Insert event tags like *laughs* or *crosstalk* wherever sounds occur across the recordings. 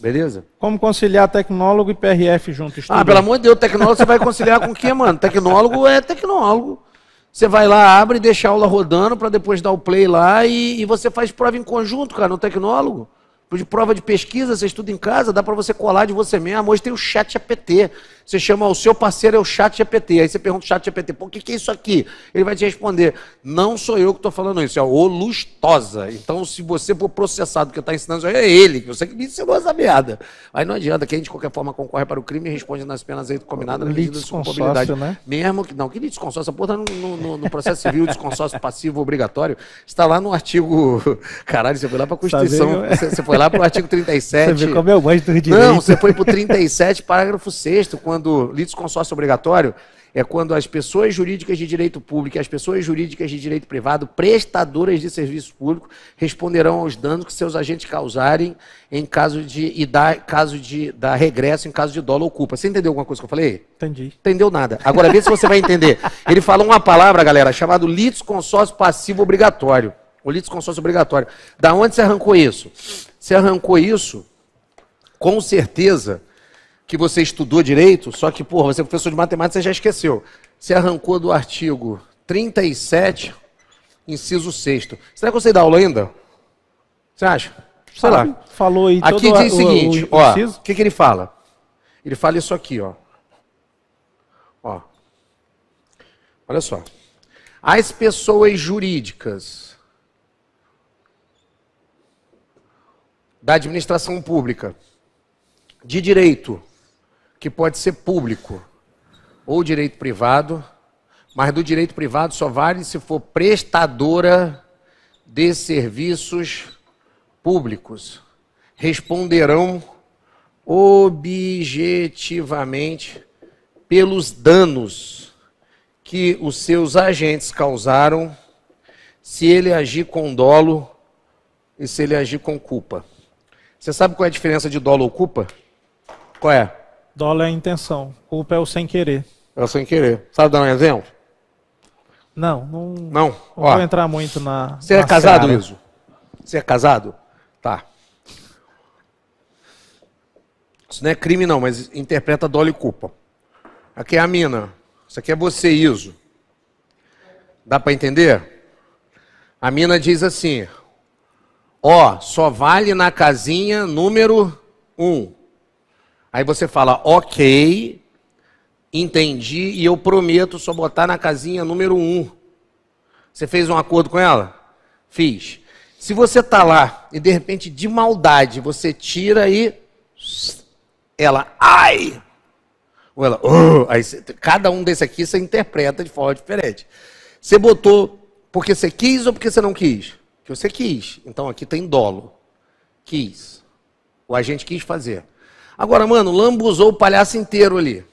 Beleza? Como conciliar tecnólogo e PRF junto? Estudou? Ah, pelo amor de Deus, tecnólogo você vai conciliar com o quê, mano? Tecnólogo é tecnólogo. Você vai lá, abre e deixa a aula rodando para depois dar o play lá e, e, você faz prova em conjunto, cara, no tecnólogo. De prova de pesquisa, você estuda em casa, dá para você colar de você mesmo. Hoje tem o chat APT. Você chama o seu parceiro, é o chat GPT. Aí você pergunta o chat GPT, pô, o que, que é isso aqui? Ele vai te responder, não sou eu que estou falando isso, é o Lustosa. Então, se você for processado que está ensinando, é ele, que você que me ensinou essa merda. Aí não adianta, quem de qualquer forma concorre para o crime e responde nas penas aí combinada na medida de culpabilidade. Né? Mesmo que, não, que desconsórcio, consórcio? porra tá no, no, no processo civil, *laughs* desconsórcio passivo obrigatório, está lá no artigo, *laughs* caralho, você foi lá para a Constituição, tá você, você, foi lá para o artigo 37. *laughs* Você viu como é o mais do direito. Não, você foi para o 37, parágrafo 6 quando quando litisconsórcio obrigatório é quando as pessoas jurídicas de direito público e as pessoas jurídicas de direito privado, prestadoras de serviço público, responderão aos danos que seus agentes causarem em caso de e dá, caso de dar regresso em caso de dolo ou culpa. Você entendeu alguma coisa que eu falei? Entendi. Entendeu nada. Agora vê se você vai entender. Ele falou uma palavra, galera, chamado litisconsórcio passivo obrigatório. O litisconsórcio obrigatório. Da onde você arrancou isso? Você arrancou isso com certeza que você estudou direito, só que, porra, você é professor de matemática, você já esqueceu. Você arrancou do artigo 37, inciso 6. Será que eu sei dar aula ainda? Você acha? Sei Sabe, lá. Falou aí Aqui diz o, seguinte, o, o, ó, o que, que ele fala? Ele fala isso aqui, ó. Ó. Olha só. As pessoas jurídicas da administração pública de direito que pode ser público ou direito privado, mas do direito privado só vale se for prestadora de serviços públicos. Responderão objetivamente pelos danos que os seus agentes causaram se ele agir com dolo e se ele agir com culpa. Você sabe qual é a diferença de dolo ou culpa? Qual é? Dólar é intenção, culpa é o sem querer. É o sem querer. Sabe dar um exemplo? Não, não. Não, não vou entrar muito na. Você é na é casado, Iso? Você é casado? Tá. Isso não é crime, não, mas interpreta dólar e culpa. Aqui é a mina. Isso aqui é você, Iso. Dá para entender? A mina diz assim: Ó, só vale na casinha número 1. Um. Aí você fala, ok, entendi e eu prometo só botar na casinha número um. Você fez um acordo com ela? Fiz. Se você tá lá e de repente de maldade você tira e ela, ai, ou ela, oh! aí você, cada um desse aqui você interpreta de forma diferente. Você botou porque você quis ou porque você não quis? Porque você quis. Então aqui tem dolo. Quis. O agente quis fazer. Agora, mano, lambuzou o palhaço inteiro ali.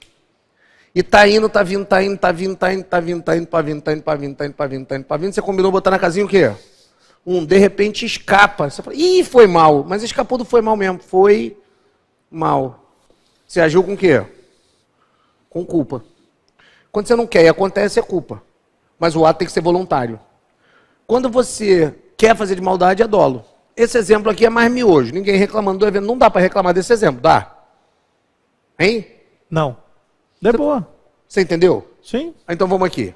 E tá indo, tá vindo, tá indo, tá vindo, tá indo, tá vindo, tá indo, tá vindo, tá indo, tá vindo, tá indo, tá vindo, tá indo, tá vindo. Você combinou botar na casinha o quê? Um, de repente escapa. Você fala, ih, foi mal. Mas escapou do foi mal mesmo. Foi mal. Você agiu com o quê? Com culpa. Quando você não quer e acontece, é culpa. Mas o ato tem que ser voluntário. Quando você quer fazer de maldade, é dolo. Esse exemplo aqui é mais miojo. Ninguém reclamando do evento. Não dá para reclamar desse exemplo, dá. Hein? Não. De Cê... boa. Você entendeu? Sim. Ah, então vamos aqui.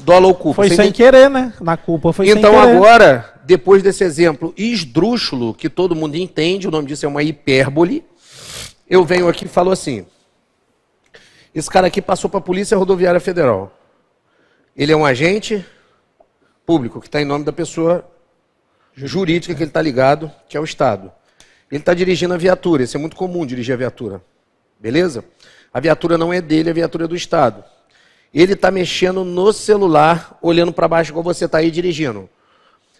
Dólar ou culpa. Foi sem querer, né? Na culpa foi então, sem querer. Então agora, depois desse exemplo esdrúxulo, que todo mundo entende, o nome disso é uma hipérbole, eu venho aqui e falo assim, esse cara aqui passou para a Polícia Rodoviária Federal. Ele é um agente público, que está em nome da pessoa jurídica que ele está ligado, que é o Estado. Ele está dirigindo a viatura, isso é muito comum dirigir a viatura. Beleza? A viatura não é dele, é a viatura é do Estado. Ele está mexendo no celular, olhando para baixo, igual você está aí dirigindo.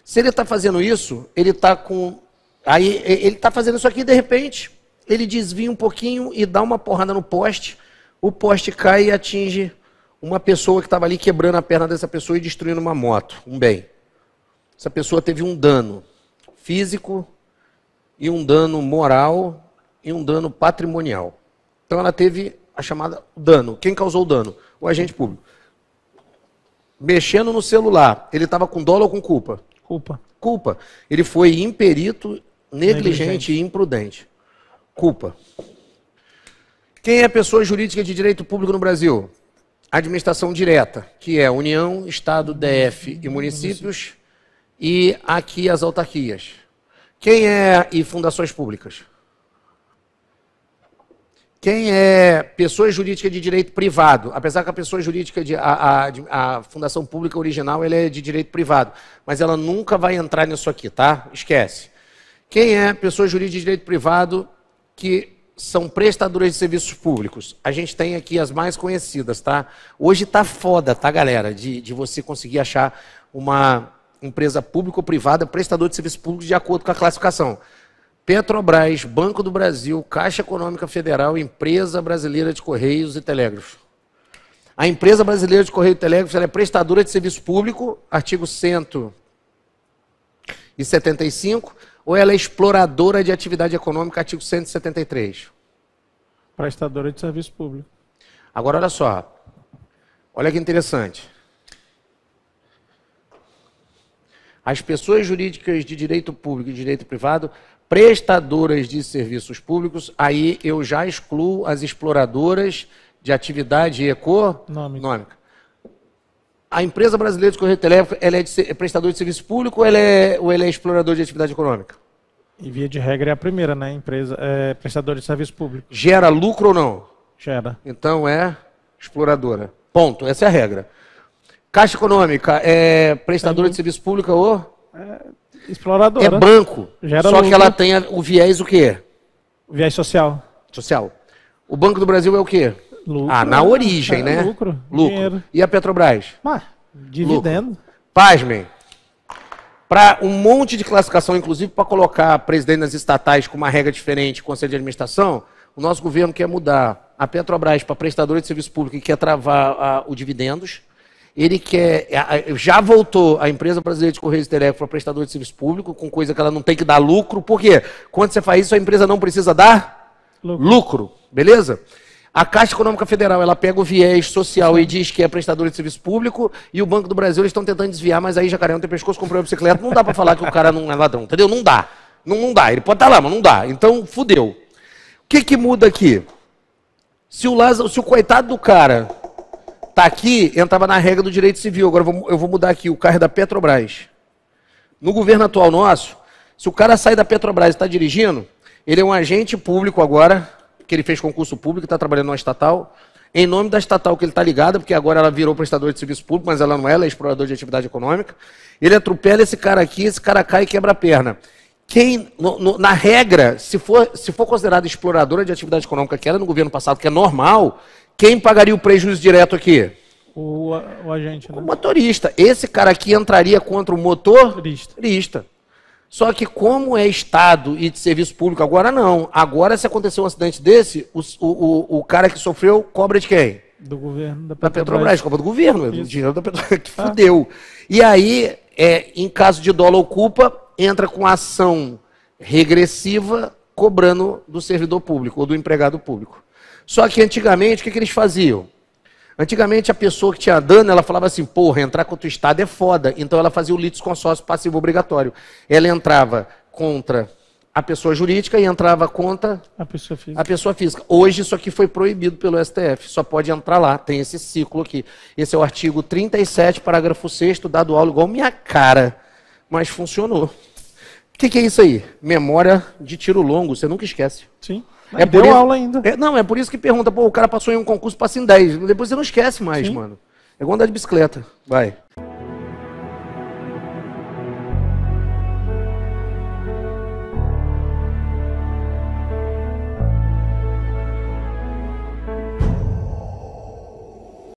Se ele está fazendo isso, ele está com. Aí ele está fazendo isso aqui de repente. Ele desvia um pouquinho e dá uma porrada no poste. O poste cai e atinge uma pessoa que estava ali quebrando a perna dessa pessoa e destruindo uma moto, um bem. Essa pessoa teve um dano físico, e um dano moral e um dano patrimonial. Então ela teve a chamada dano. Quem causou o dano? O agente público. Mexendo no celular, ele estava com dolo ou com culpa? Culpa. Culpa. Ele foi imperito, negligente, negligente. e imprudente. Culpa. Quem é pessoa jurídica de direito público no Brasil? Administração direta, que é União, Estado, DF e municípios, e aqui as autarquias. Quem é e fundações públicas? Quem é pessoa jurídica de direito privado? Apesar que a pessoa jurídica de a, a, a fundação pública original ela é de direito privado, mas ela nunca vai entrar nisso aqui, tá? Esquece. Quem é pessoa jurídica de direito privado que são prestadoras de serviços públicos. A gente tem aqui as mais conhecidas, tá? Hoje tá foda, tá, galera, de, de você conseguir achar uma empresa pública ou privada, prestador de serviço público de acordo com a classificação. Petrobras, Banco do Brasil, Caixa Econômica Federal, Empresa Brasileira de Correios e Telégrafos. A Empresa Brasileira de correios e Telégrafos é prestadora de serviço público, artigo 175, ou ela é exploradora de atividade econômica, artigo 173? Prestadora de serviço público. Agora, olha só. Olha que interessante. as pessoas jurídicas de direito público e direito privado prestadoras de serviços públicos, aí eu já excluo as exploradoras de atividade econômica. A empresa brasileira de correio elétrico, ela é, de, é prestadora de serviço público ou ela é, ou ela é exploradora de atividade econômica? E via de regra é a primeira, né? Empresa é prestadora de serviço público. Gera lucro ou não? Gera. Então é exploradora. Ponto. Essa é a regra. Caixa Econômica é prestadora é. de serviço público ou? É exploradora. É né? banco. Gera só lucro. que ela tem o viés o quê? O viés social. Social. O Banco do Brasil é o quê? Lucro. Ah, na origem, é, né? Lucro. Lucro. Dinheiro. E a Petrobras? Mas, dividendo. Lucro. Pasmem. Para um monte de classificação, inclusive para colocar presidente das estatais com uma regra diferente, conselho de administração, o nosso governo quer mudar a Petrobras para prestadora de serviço público e quer travar a, o dividendos ele quer. Já voltou a empresa brasileira de Correios e Telégrafo para prestador de serviço público, com coisa que ela não tem que dar lucro. Por quê? Quando você faz isso, a empresa não precisa dar lucro. lucro beleza? A Caixa Econômica Federal, ela pega o viés social e diz que é prestador de serviço público, e o Banco do Brasil, eles estão tentando desviar, mas aí Jacaré não tem pescoço, comprou uma bicicleta, não dá para falar que o cara não é ladrão, entendeu? Não dá. Não, não dá. Ele pode estar tá lá, mas não dá. Então, fudeu. O que, que muda aqui? Se o Lázaro, se o coitado do cara Tá aqui, entrava na regra do direito civil. Agora eu vou, mudar aqui, o carro é da Petrobras. No governo atual nosso, se o cara sai da Petrobras e está dirigindo, ele é um agente público agora, que ele fez concurso público, está trabalhando numa estatal, em nome da estatal que ele está ligado, porque agora ela virou prestador de serviço público, mas ela não é, ela é explorador de atividade econômica. Ele atropela esse cara aqui, esse cara cai e quebra a perna. Quem, no, no, na regra, se for, se for considerado exploradora de atividade econômica, que era no governo passado, que é normal, quem pagaria o prejuízo direto aqui? O, o agente, né? O motorista. Esse cara aqui entraria contra o motorista. motorista. Só que como é Estado e de serviço público, agora não. Agora, se acontecer um acidente desse, o, o, o cara que sofreu cobra de quem? Do governo, da Petrobras. Da Petrobras, cobra do governo, é Isso. o dinheiro da Petrobras, *laughs* que ah. fudeu. E aí, é, em caso de dolo ou culpa, entra com ação regressiva cobrando do servidor público ou do empregado público. Só que antigamente, o que, que eles faziam? Antigamente, a pessoa que tinha dano, ela falava assim, porra, entrar contra o Estado é foda. Então, ela fazia o litis consórcio passivo obrigatório. Ela entrava contra a pessoa jurídica e entrava contra a pessoa, física. a pessoa física. Hoje, isso aqui foi proibido pelo STF. Só pode entrar lá. Tem esse ciclo aqui. Esse é o artigo 37, parágrafo 6 dado aula igual minha cara. Mas funcionou. O que, que é isso aí? Memória de tiro longo. Você nunca esquece. Sim é deu aula ainda. É, não, é por isso que pergunta, pô, o cara passou em um concurso, passa em 10. Depois você não esquece mais, Sim. mano. É igual andar de bicicleta. Vai.